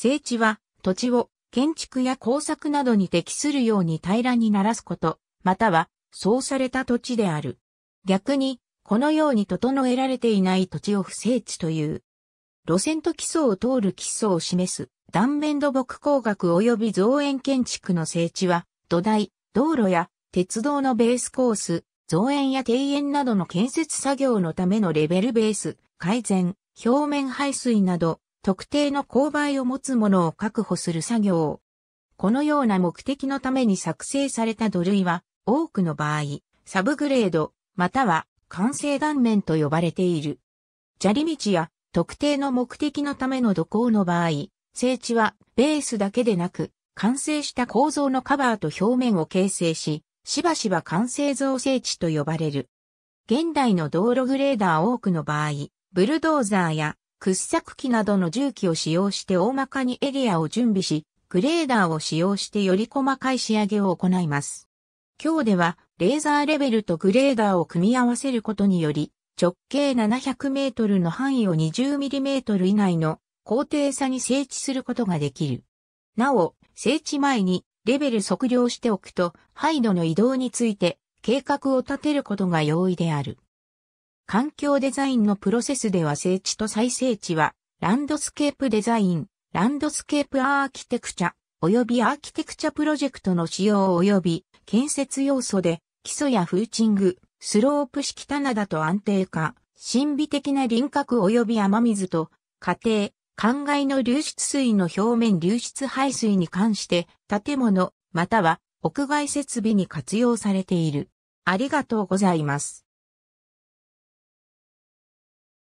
整地は土地を建築や工作などに適するように平らにならすこと、またはそうされた土地である。逆に、このように整えられていない土地を不整地という。路線と基礎を通る基礎を示す断面土木工学及び造園建築の整地は、土台、道路や鉄道のベースコース、造園や庭園などの建設作業のためのレベルベース、改善、表面排水など、特定の勾配を持つものを確保する作業。このような目的のために作成された土塁は、多くの場合、サブグレード、または完成断面と呼ばれている。砂利道や特定の目的のための土工の場合、整地はベースだけでなく、完成した構造のカバーと表面を形成し、しばしば完成造成地と呼ばれる。現代の道路グレーダー多くの場合、ブルドーザーや掘削機などの重機を使用して大まかにエリアを準備し、グレーダーを使用してより細かい仕上げを行います。今日では、レーザーレベルとグレーダーを組み合わせることにより、直径700メートルの範囲を20ミリメートル以内の高低差に整地することができる。なお、整地前にレベル測量しておくと、ハイドの移動について計画を立てることが容易である。環境デザインのプロセスでは整地と再整地は、ランドスケープデザイン、ランドスケープアーキテクチャ、及びアーキテクチャプロジェクトの使用及び建設要素で、基礎やフーチング、スロープ式棚だと安定化、神秘的な輪郭及び雨水と、家庭、灌漑の流出水の表面流出排水に関して、建物、または屋外設備に活用されている。ありがとうございます。